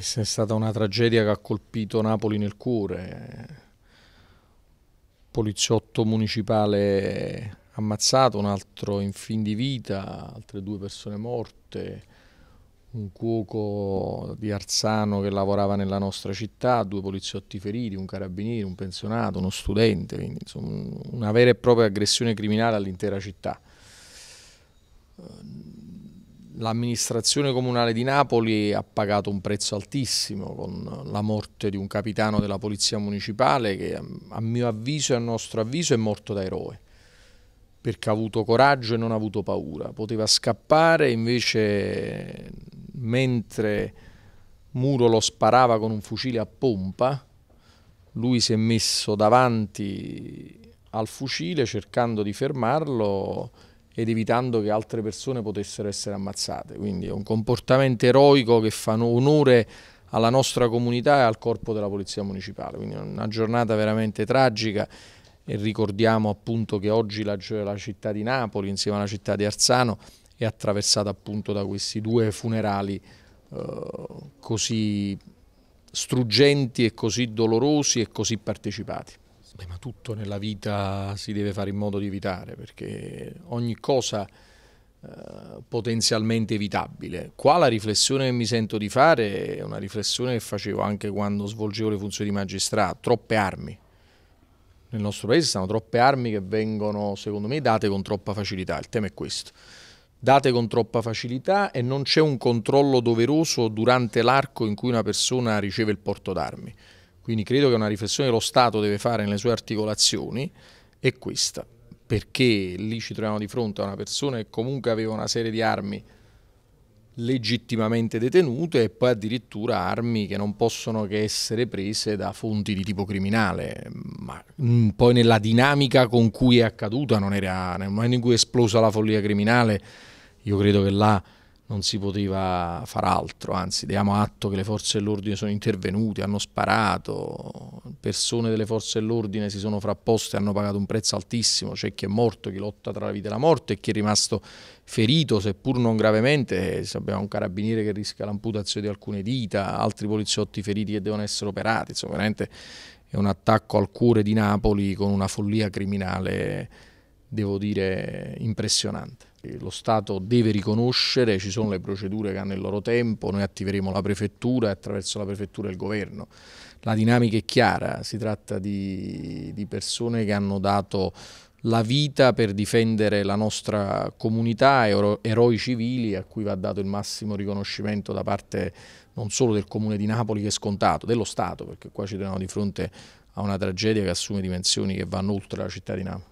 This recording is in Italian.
è stata una tragedia che ha colpito Napoli nel cuore. Poliziotto municipale ammazzato, un altro in fin di vita, altre due persone morte, un cuoco di Arzano che lavorava nella nostra città, due poliziotti feriti, un carabiniere, un pensionato, uno studente, quindi insomma una vera e propria aggressione criminale all'intera città L'amministrazione comunale di Napoli ha pagato un prezzo altissimo con la morte di un capitano della polizia municipale che a mio avviso e a nostro avviso è morto da eroe perché ha avuto coraggio e non ha avuto paura. Poteva scappare, invece mentre Muro lo sparava con un fucile a pompa, lui si è messo davanti al fucile cercando di fermarlo ed evitando che altre persone potessero essere ammazzate. Quindi è un comportamento eroico che fa onore alla nostra comunità e al corpo della Polizia Municipale. Quindi è una giornata veramente tragica e ricordiamo appunto che oggi la, la città di Napoli insieme alla città di Arzano è attraversata appunto da questi due funerali eh, così struggenti e così dolorosi e così partecipati. Beh, ma tutto nella vita si deve fare in modo di evitare, perché ogni cosa eh, potenzialmente evitabile. Qua la riflessione che mi sento di fare è una riflessione che facevo anche quando svolgevo le funzioni di magistrato, troppe armi. Nel nostro paese sono troppe armi che vengono, secondo me, date con troppa facilità. Il tema è questo. Date con troppa facilità e non c'è un controllo doveroso durante l'arco in cui una persona riceve il porto d'armi. Quindi credo che una riflessione che lo Stato deve fare nelle sue articolazioni è questa, perché lì ci troviamo di fronte a una persona che comunque aveva una serie di armi legittimamente detenute e poi addirittura armi che non possono che essere prese da fonti di tipo criminale, ma mm, poi nella dinamica con cui è accaduta non era, nel momento in cui è esplosa la follia criminale, io credo che là non si poteva far altro, anzi diamo atto che le forze dell'ordine sono intervenute, hanno sparato, persone delle forze dell'ordine si sono frapposte, hanno pagato un prezzo altissimo, c'è chi è morto, chi lotta tra la vita e la morte e chi è rimasto ferito, seppur non gravemente, eh, abbiamo un carabiniere che rischia l'amputazione di alcune dita, altri poliziotti feriti che devono essere operati, insomma veramente è un attacco al cuore di Napoli con una follia criminale, devo dire, impressionante. Eh, lo Stato deve riconoscere, ci sono le procedure che hanno il loro tempo, noi attiveremo la prefettura e attraverso la prefettura il governo. La dinamica è chiara, si tratta di, di persone che hanno dato la vita per difendere la nostra comunità, ero, eroi civili a cui va dato il massimo riconoscimento da parte non solo del Comune di Napoli che è scontato, dello Stato, perché qua ci troviamo di fronte a una tragedia che assume dimensioni che vanno oltre la città di Napoli.